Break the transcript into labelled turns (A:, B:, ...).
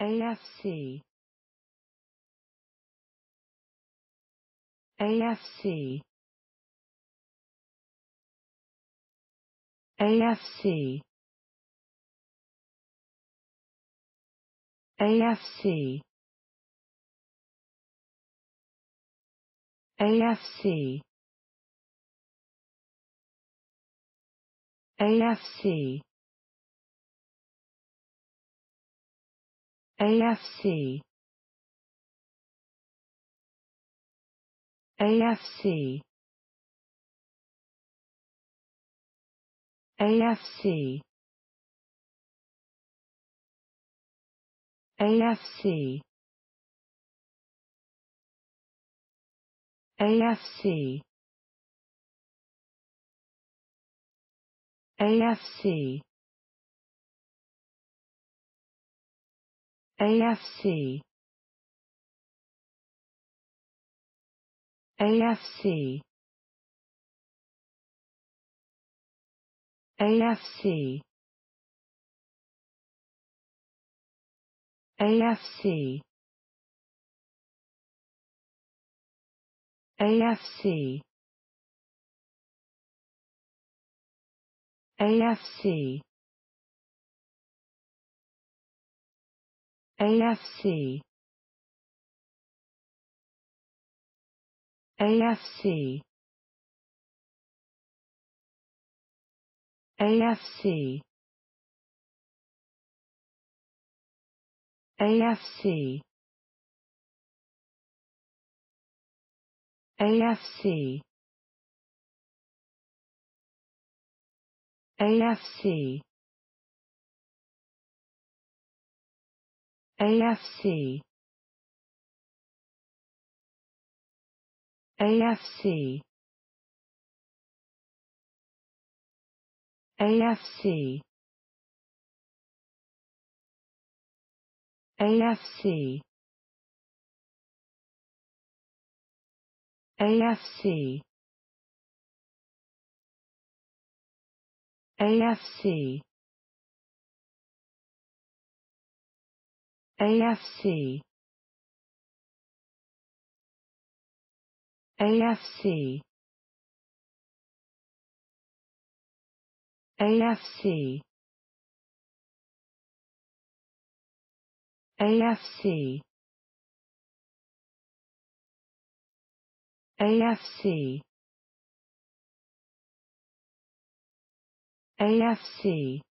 A: AFC AFC AFC AFC AFC AFC AFC AFC AFC AFC AFC AFC AFC AFC AFC AFC AFC AFC AFC AFC AFC AFC AFC AFC AFC AFC AFC AFC AFC AFC AFC AFC AFC AFC AFC AFC